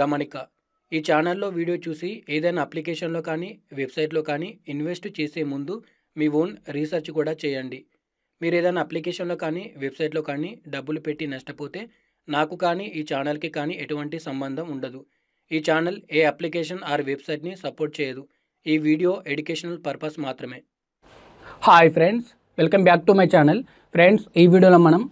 గమనిక ఈ ఛానల్లో వీడియో చూసి ఏదైనా అప్లికేషన్లో కానీ వెబ్సైట్లో కానీ ఇన్వెస్ట్ చేసే ముందు మీ ఓన్ రీసెర్చ్ కూడా చేయండి మీరు ఏదైనా అప్లికేషన్లో కానీ వెబ్సైట్లో కానీ డబ్బులు పెట్టి నష్టపోతే నాకు కానీ ఈ ఛానల్కి కానీ ఎటువంటి సంబంధం ఉండదు ఈ ఛానల్ ఏ అప్లికేషన్ ఆర్ వెబ్సైట్ని సపోర్ట్ చేయదు ఈ వీడియో ఎడ్యుకేషనల్ పర్పస్ మాత్రమే hi friends welcome back to my channel friends ఈ వీడియోలో మనం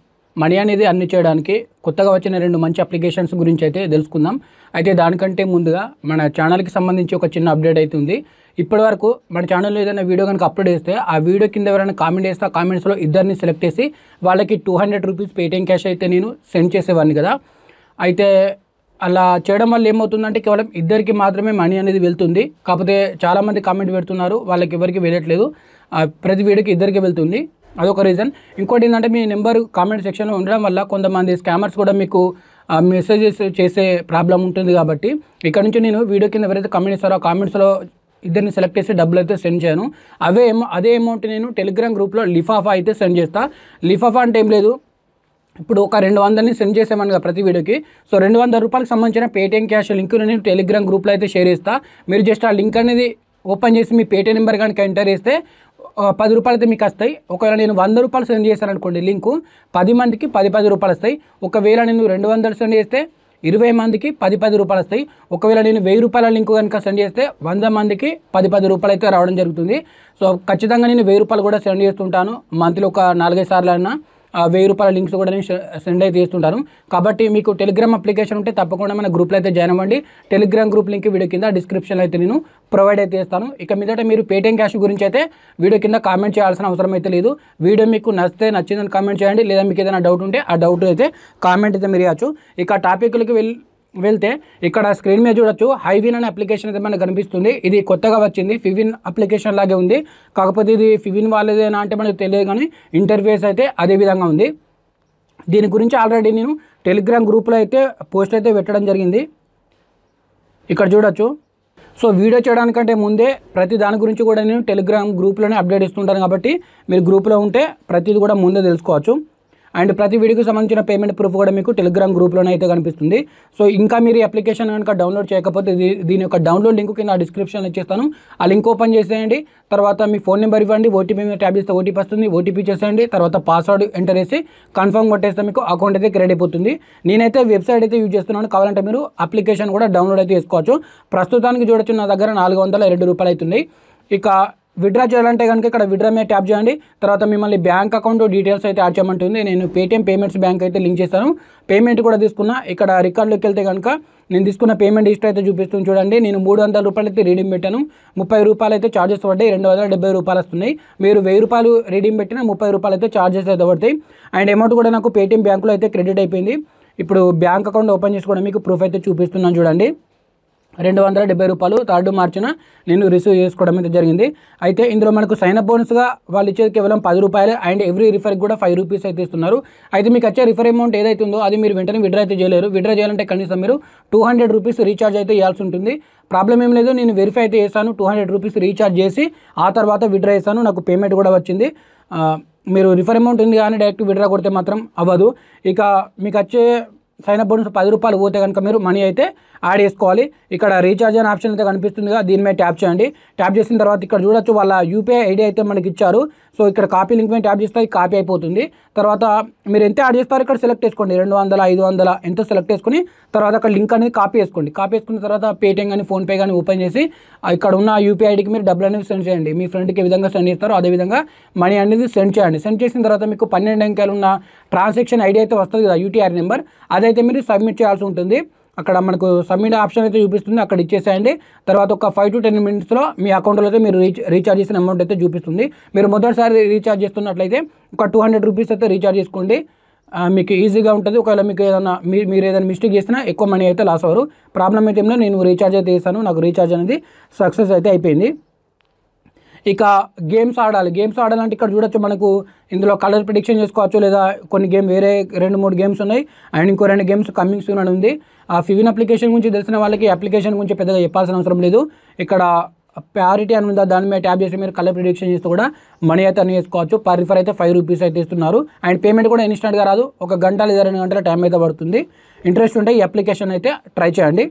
మనీ అనేది అన్ని చేయడానికి కొత్తగా వచ్చిన రెండు మంచి అప్లికేషన్స్ గురించి అయితే తెలుసుకుందాం అయితే దానికంటే ముందుగా మన ఛానల్కి సంబంధించి ఒక చిన్న అప్డేట్ అయితే ఉంది ఇప్పటి వరకు మన ఛానల్లో ఏదైనా వీడియో కనుక అప్లోడ్ చేస్తే ఆ వీడియో కింద ఎవరైనా కామెంట్ చేస్తే ఆ కామెంట్స్లో ఇద్దరిని సెలెక్ట్ చేసి వాళ్ళకి two hundred rupees Paytm cash అయితే నేను సెండ్ చేసేవాడిని కదా అయితే అలా చేయడం వల్ల ఏమవుతుందంటే కేవలం ఇద్దరికి మాత్రమే మనీ అనేది వెళ్తుంది కాకపోతే చాలామంది కామెంట్ పెడుతున్నారు వాళ్ళకి ఎవరికి వెళ్ళట్లేదు ప్రతి వీడియోకి ఇద్దరికి వెళ్తుంది అదొక రీజన్ ఇంకోటి ఏంటంటే మీ నెంబర్ కామెంట్ సెక్షన్లో ఉండడం వల్ల కొంతమంది స్కామర్స్ కూడా మీకు మెసేజెస్ చేసే ప్రాబ్లం ఉంటుంది కాబట్టి ఇక్కడ నుంచి నేను వీడియో కింద ఎవరైతే కమెంట్ ఇస్తారో కామెంట్స్లో ఇద్దరిని సెలెక్ట్ చేసి డబ్బులు అయితే సెండ్ చేయను అవే అదే అమౌంట్ నేను టెలిగ్రామ్ గ్రూప్లో లిఫాఫా అయితే సెండ్ చేస్తాను లిఫాఫా అంటే ఏం లేదు ఇప్పుడు ఒక రెండు వందలని సెండ్ కదా ప్రతి వీడియోకి సో రెండు వందల రూపాయలకు సంబంధించిన పేటీఎం క్యాష్ లింక్ నేను టెలిగ్రామ్ గ్రూప్లో అయితే షేర్ చేస్తా మీరు జస్ట్ ఆ లింక్ అనేది ఓపెన్ చేసి మీ పేటీఎం నెంబర్ కనుక ఎంటర్ చేస్తే పది రూపాయలు అయితే మీకు వస్తాయి ఒకవేళ నేను వంద రూపాయలు సెండ్ చేశాను అనుకోండి లింకు పది మందికి పది పది రూపాయలు వస్తాయి ఒకవేళ నేను రెండు వందలు సెండ్ చేస్తే ఇరవై మందికి పది పది రూపాయలు వస్తాయి ఒకవేళ నేను వెయ్యి రూపాయల లింకు కనుక సెండ్ చేస్తే వంద మందికి పది పది రూపాయలు అయితే రావడం జరుగుతుంది సో ఖచ్చితంగా నేను వెయ్యి రూపాయలు కూడా సెండ్ చేస్తుంటాను మంత్లీ ఒక నాలుగైదు సార్లు అయినా వెయ్యి రూపాయల లింక్స్ కూడా నేను సెండ్ అయితే చేస్తుంటాను కాబట్టి మీకు టెలిగ్రామ్ అప్లికేషన్ ఉంటే తప్పకుండా మన గ్రూప్లో అయితే జాయిన్ అవ్వండి టెలిగ్రామ్ గ్రూప్ లింక్ వీడియో కింద డిస్క్రిప్షన్లో అయితే నేను ప్రొవైడ్ అయితే చేస్తాను ఇక మీదట మీరు పేటీఎం క్యాష్ గురించి అయితే వీడియో కింద కామెంట్ చేయాల్సిన అవసరం అయితే లేదు వీడియో మీకు నచ్చితే నచ్చిందని కామెంట్ చేయండి లేదా మీకు ఏదైనా డౌట్ ఉంటే ఆ డౌట్ అయితే కామెంట్ అయితే మీరు ఇక టాపిక్లకి వెళ్ళి వెళ్తే ఇక్కడ స్క్రీన్ మీద చూడొచ్చు హైవిన్ అనే అప్లికేషన్ అయితే మనకు కనిపిస్తుంది ఇది కొత్తగా వచ్చింది ఫివిన్ అప్లికేషన్ లాగే ఉంది కాకపోతే ఇది ఫివిన్ వాళ్ళదేనా అంటే మనకు తెలియదు కానీ ఇంటర్ఫేస్ అయితే అదే విధంగా ఉంది దీని గురించి ఆల్రెడీ నేను టెలిగ్రామ్ గ్రూప్లో అయితే పోస్ట్ అయితే పెట్టడం జరిగింది ఇక్కడ చూడొచ్చు సో వీడియో చేయడానికంటే ముందే ప్రతి దాని గురించి కూడా నేను టెలిగ్రామ్ గ్రూప్లోనే అప్డేట్ ఇస్తుంటాను కాబట్టి మీరు గ్రూప్లో ఉంటే ప్రతిది కూడా ముందే తెలుసుకోవచ్చు అండ్ ప్రతి వీడియోకి సంబంధించిన పేమెంట్ ప్రూఫ్ కూడా మీకు టెలిగ్రామ్ గ్రూప్లోనే అయితే కనిపిస్తుంది సో ఇంకా మీరు అప్లికేషన్ కనుక డౌన్లోడ్ చేయకపోతే దీని యొక్క డౌన్లోడ్ లింక్ కింద డిస్క్రిప్షన్ ఇచ్చేస్తాను ఆ లింక్ ఓపెన్ చేసేయండి తర్వాత మీ ఫోన్ నెంబర్ ఇవ్వండి ఓటీపీ మీద ట్యాబ్ చేస్తే ఓటీపీ వస్తుంది ఓటీపీ చేసేయండి తర్వాత పాస్వర్డ్ ఎంటర్ చేసి కన్ఫర్మ్ కొట్టేస్తే మీకు అకౌంట్ అయితే క్రియేట్ అయిపోతుంది నేనైతే వెబ్సైట్ అయితే యూజ్ చేస్తున్నాను కావాలంటే మీరు అప్లికేషన్ కూడా డౌన్లోడ్ అయితే చేసుకోవచ్చు ప్రస్తుతానికి చూడొచ్చు నా దగ్గర నాలుగు వందల రెండు రూపాయలు అవుతుంది ఇక విడ్రా చేయాలంటే కనుక ఇక్కడ విడ్రా మీద ట్యాప్ చేయండి తర్వాత మిమ్మల్ని బ్యాంక్ అకౌంట్ డీటెయిల్స్ అయితే యాడ్ చేయమంటుంది నేను పేటిఎం పేమెంట్స్ బ్యాంక్ అయితే లింక్ చేస్తాను పేమెంట్ కూడా తీసుకున్నా ఇక్కడ రికార్డులోకి వెళ్తే కనుక నేను తీసుకున్న పేమెంట్ హిస్టరీ అయితే చూపిస్తుంది చూడండి నేను మూడు వందల రూపాయలు అయితే రీడింగ్ పెట్టాను ముప్పై రూపాయలు అయితే ఛార్జెస్ పడ్డాయి రెండు వందల డెబ్బై రూపాయలు వస్తున్నాయి మీరు వెయ్యి రూపాయలు రీడింగ్ పెట్టిన ముప్పై రూపాయలు అయితే ఛార్జెస్ అయితే పడతాయి అండ్ అమౌంట్ కూడా నాకు పేటిఎం బ్యాంకులో అయితే క్రెడిట్ అయిపోయింది ఇప్పుడు బ్యాంక్ అకౌంట్ ఓపెన్ చేసుకోవడం మీకు ప్రూఫ్ అయితే చూపిస్తున్నాను చూడండి రెండు వందల డెబ్బై రూపాయలు థర్డ్ మార్చిన నేను రిసీవ్ చేసుకోవడం అయితే జరిగింది అయితే ఇందులో మనకు సైన్ అప్ బోనస్గా వాళ్ళు ఇచ్చేది కేవలం పది రూపాయలు అండ్ ఎవ్రీ రిఫర్కి కూడా ఫైవ్ రూపీస్ అయితే ఇస్తున్నారు అయితే మీకు వచ్చే రిఫర్ అమౌంట్ ఏదైతే ఉందో అది మీరు వెంటనే విడ్రా అయితే చేయలేరు విడ్రా చేయాలంటే కనీసం మీరు టూ హండ్రెడ్ రూపీస్ రీఛార్జ్ అయితే ఇవ్వాల్సి ఉంటుంది ప్రాబ్లం ఏం లేదు నేను వెరిఫై అయితే చేస్తాను టూ హండ్రెడ్ రూపీస్ రీఛార్జ్ చేసి ఆ తర్వాత విడ్రా చేశాను నాకు పేమెంట్ కూడా వచ్చింది మీరు రిఫర్ అమౌంట్ ఉంది కానీ డైరెక్ట్ విడ్రా కొడితే మాత్రం అవ్వదు ఇక మీకు వచ్చే సైన్ అప్ బోనస్ పది రూపాయలు పోతే కనుక మీరు మనీ అయితే యాడ్ చేసుకోవాలి ఇక్కడ రీఛార్జ్ అనే ఆప్షన్ అయితే కదా దీని మీద ట్యాప్ చేయండి ట్యాప్ చేసిన తర్వాత ఇక్కడ చూడొచ్చు వాళ్ళ యూపీఐ ఐడి అయితే మనకి ఇచ్చారు సో ఇక్కడ కాపీ లింక్ మీద ట్యాప్ చేస్తే కాపీ అయిపోతుంది తర్వాత మీరు ఎంత యాడ్ చేస్తారో ఇక్కడ సెలెక్ట్ చేసుకోండి రెండు వందల ఐదు వందల ఎంతో సెలెక్ట్ చేసుకుని తర్వాత అక్కడ లింక్ అనేది కాపీ చేసుకోండి కాపీ చేసుకున్న తర్వాత పేటీఎం కానీ ఫోన్పే కానీ ఓపెన్ చేసి ఇక్కడ ఉన్న యూపీఐ ఐడికి మీరు డబ్బులు అనేది సెండ్ చేయండి మీ ఫ్రెండ్కి ఏ విధంగా సెండ్ చేస్తారో అదేవిధంగా మనీ అనేది సెండ్ చేయండి సెండ్ చేసిన తర్వాత మీకు పన్నెండు అంకెలు ఉన్న ట్రాన్సాక్షన్ ఐడి అయితే వస్తుంది కదా యూటీఆర్ నెంబర్ అదైతే మీరు సబ్మిట్ చేయాల్సి ఉంటుంది అక్కడ మనకు సబ్మిట్ ఆప్షన్ అయితే చూపిస్తుంది అక్కడ ఇచ్చేసేయండి తర్వాత ఒక ఫైవ్ టు టెన్ మినిట్స్లో మీ అకౌంట్లో అయితే మీరు రీచ్ రీఛార్జ్ చేసిన అమౌంట్ అయితే చూపిస్తుంది మీరు మొదటిసారి రీఛార్జ్ చేస్తున్నట్లయితే ఒక టూ హండ్రెడ్ రూపీస్ అయితే రీఛార్జ్ చేసుకోండి మీకు ఈజీగా ఉంటుంది ఒకవేళ మీకు ఏదైనా మీరు ఏదైనా మిస్టేక్ చేసినా ఎక్కువ మనీ అయితే లాస్ అవ్వరు ప్రాబ్లం అయితే ఏమో నేను రీఛార్జ్ అయితే చేశాను నాకు రీఛార్జ్ అనేది సక్సెస్ అయితే అయిపోయింది ఇక గేమ్స్ ఆడాలి గేమ్స్ ఆడాలంటే ఇక్కడ చూడొచ్చు మనకు ఇందులో కలర్ ప్రిడిక్షన్ చేసుకోవచ్చు లేదా కొన్ని గేమ్ వేరే రెండు మూడు గేమ్స్ ఉన్నాయి అండ్ ఇంకో రెండు గేమ్స్ కమ్మింగ్ సూన్ అని ఉంది ఆ ఫివిన్ అప్లికేషన్ గురించి తెలిసిన వాళ్ళకి అప్లికేషన్ గురించి పెద్దగా చెప్పాల్సిన అవసరం లేదు ఇక్కడ ప్యారిటీ అని ఉందా దాని మీద ట్యాబ్ చేసి మీరు కలర్ ప్రిడిక్షన్ చేస్తే కూడా మనీ అయితే అని వేసుకోవచ్చు పర్ రిఫర్ అయితే ఫైవ్ రూపీస్ అయితే ఇస్తున్నారు అండ్ పేమెంట్ కూడా ఇన్స్టెంట్గా రాదు ఒక గంట లేదా రెండు గంటల టైం అయితే పడుతుంది ఇంట్రెస్ట్ ఉంటే ఈ అప్లికేషన్ అయితే ట్రై చేయండి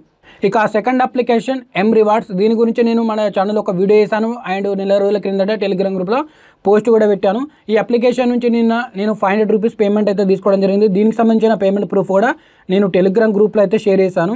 ఇక సెకండ్ అప్లికేషన్ ఎం రివార్డ్స్ దీని గురించి నేను మన ఛానల్ ఒక వీడియో చేశాను అండ్ నెల రోజుల క్రిందట టెలిగ్రామ్ గ్రూప్లో పోస్ట్ కూడా పెట్టాను ఈ అప్లికేషన్ నుంచి నిన్న నేను ఫైవ్ హండ్రెడ్ రూపీస్ పేమెంట్ అయితే తీసుకోవడం జరిగింది దీనికి సంబంధించిన పేమెంట్ ప్రూఫ్ కూడా నేను టెలిగ్రామ్ గ్రూప్లో అయితే షేర్ చేశాను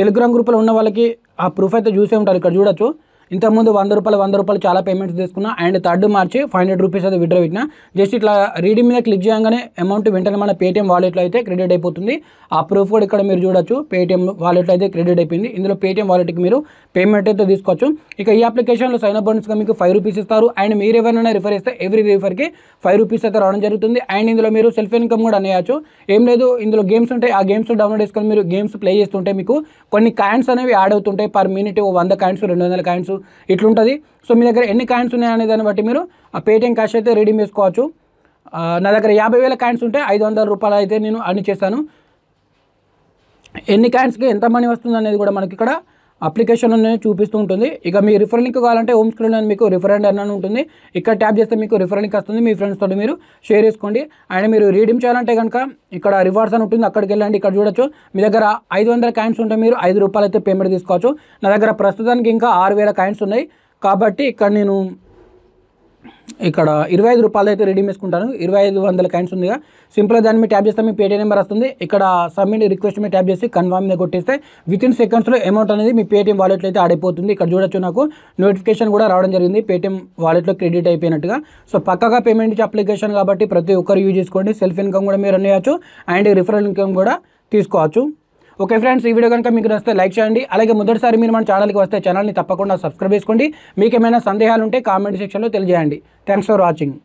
టెలిగ్రామ్ గ్రూప్లో ఉన్న వాళ్ళకి ఆ ప్రూఫ్ అయితే చూసే ఉంటారు ఇక్కడ చూడొచ్చు ఇంతకుముందు వంద రూపాయలు వంద రూపాయలు చాలా పేమెంట్స్ తీసుకున్నా and third March five hundred rupees అది విడ్రా పెట్టినా జస్ట్ ఇట్లా రీడింగ్ మీద క్లిక్ చేయగానే అమౌంట్ వెంటనే మన పేటీఎం వాలెట్లో అయితే క్రెడిట్ అయిపోతుంది ఆ ప్రూఫ్ కూడా ఇక్కడ మీరు చూడొచ్చు పేటీఎం వాలెట్లో అయితే క్రెడిట్ అయిపోయింది ఇందులో పేటీఎం వాలెట్కి మీరు పేమెంట్ అయితే తీసుకోవచ్చు ఇక ఈ అప్లికేషన్లో సైన్ అప్ బోనస్గా మీకు ఫైవ్ రూపీస్ ఇస్తారు అండ్ మీరు ఎవరైనా రిఫర్ చేస్తే ఎవ్రీ రిఫర్కి ఫైవ్ రూపీస్ అయితే రావడం జరుగుతుంది అండ్ ఇందులో మీరు సెల్ఫ్ ఇన్కమ్ కూడా అనేయచ్చు ఏం లేదు ఇందులో గేమ్స్ ఉంటాయి ఆ గేమ్స్ డౌన్లోడ్ చేసుకొని మీరు గేమ్స్ ప్లే చేస్తుంటే మీకు కొన్ని కాయిన్స్ అనేవి యాడ్ అవుతుంటాయి పర్ మినిట్ వంద కాయిన్స్ రెండు వందల కాయిన్స్ ఇట్లుంటుంది సో మీ దగ్గర ఎన్ని కాయిన్స్ ఉన్నాయనే దాన్ని బట్టి మీరు ఆ పేటీఎం క్యాష్ అయితే రెడీమ్ చేసుకోవచ్చు నా దగ్గర యాభై వేల కాయిన్స్ ఉంటే ఐదు వందల రూపాయలు అయితే నేను అన్ని చేస్తాను ఎన్ని కాయిన్స్కి ఎంత మనీ వస్తుంది అనేది కూడా మనకి ఇక్కడ అప్లికేషన్ అనేది చూపిస్తూ ఉంటుంది ఇక మీ రిఫర్ లింక్ కావాలంటే హోమ్ స్క్రీన్ అని మీకు రిఫర్ అండ్ అని ఉంటుంది ఇక్కడ ట్యాప్ చేస్తే మీకు రిఫర్ లింక్ వస్తుంది మీ ఫ్రెండ్స్ తోటి మీరు షేర్ చేసుకోండి అండ్ మీరు రీడీమ్ చేయాలంటే కనుక ఇక్కడ రివార్డ్స్ అని ఉంటుంది అక్కడికి వెళ్ళండి ఇక్కడ చూడొచ్చు మీ దగ్గర ఐదు వందల కాయిన్స్ ఉంటే మీరు ఐదు రూపాయలు అయితే పేమెంట్ తీసుకోవచ్చు నా దగ్గర ప్రస్తుతానికి ఇంకా ఆరు వేల కాయిన్స్ ఉన్నాయి కాబట్టి ఇక్కడ నేను ఇక్కడ ఇరవై ఐదు రూపాయలు అయితే రెడీ వేసుకుంటాను ఇరవై ఐదు వందల కైన్స్ ఉందిగా సింపుల్గా దాన్ని మీరు ట్యాప్ చేస్తే మీ పేటీఎం నెంబర్ వస్తుంది ఇక్కడ సబ్మిట్ రిక్వెస్ట్ మీరు ట్యాప్ చేసి కన్ఫామ్ మీద కొట్టేస్తే విత్ ఇన్ సెకండ్స్లో అమౌంట్ అనేది మీ పేటీఎం వాలెట్లో అయితే ఆడిపోతుంది ఇక్కడ చూడొచ్చు నాకు నోటిఫికేషన్ కూడా రావడం జరిగింది పేటీఎం వాలెట్లో క్రెడిట్ అయిపోయినట్టుగా సో పక్కగా పేమెంట్ ఇచ్చే అప్లికేషన్ కాబట్టి ప్రతి ఒక్కరు యూజ్ చేసుకోండి సెల్ఫ్ ఇన్కమ్ కూడా మీరు అన్ని అండ్ రిఫరల్ ఇన్కమ్ కూడా తీసుకోవచ్చు ఓకే ఫ్రెండ్స్ ఈ వీడియో కనుక మీకు నచ్చితే లైక్ చేయండి అలాగే మొదటిసారి మీరు మన ఛానల్కి వస్తే ఛానల్ని తప్పకుండా సబ్స్క్రైబ్ చేసుకోండి మీకు ఏమైనా సందేహాలు ఉంటే కామెంట్ సెక్షన్లో తెలియజేయండి థ్యాంక్స్ ఫర్ వాచింగ్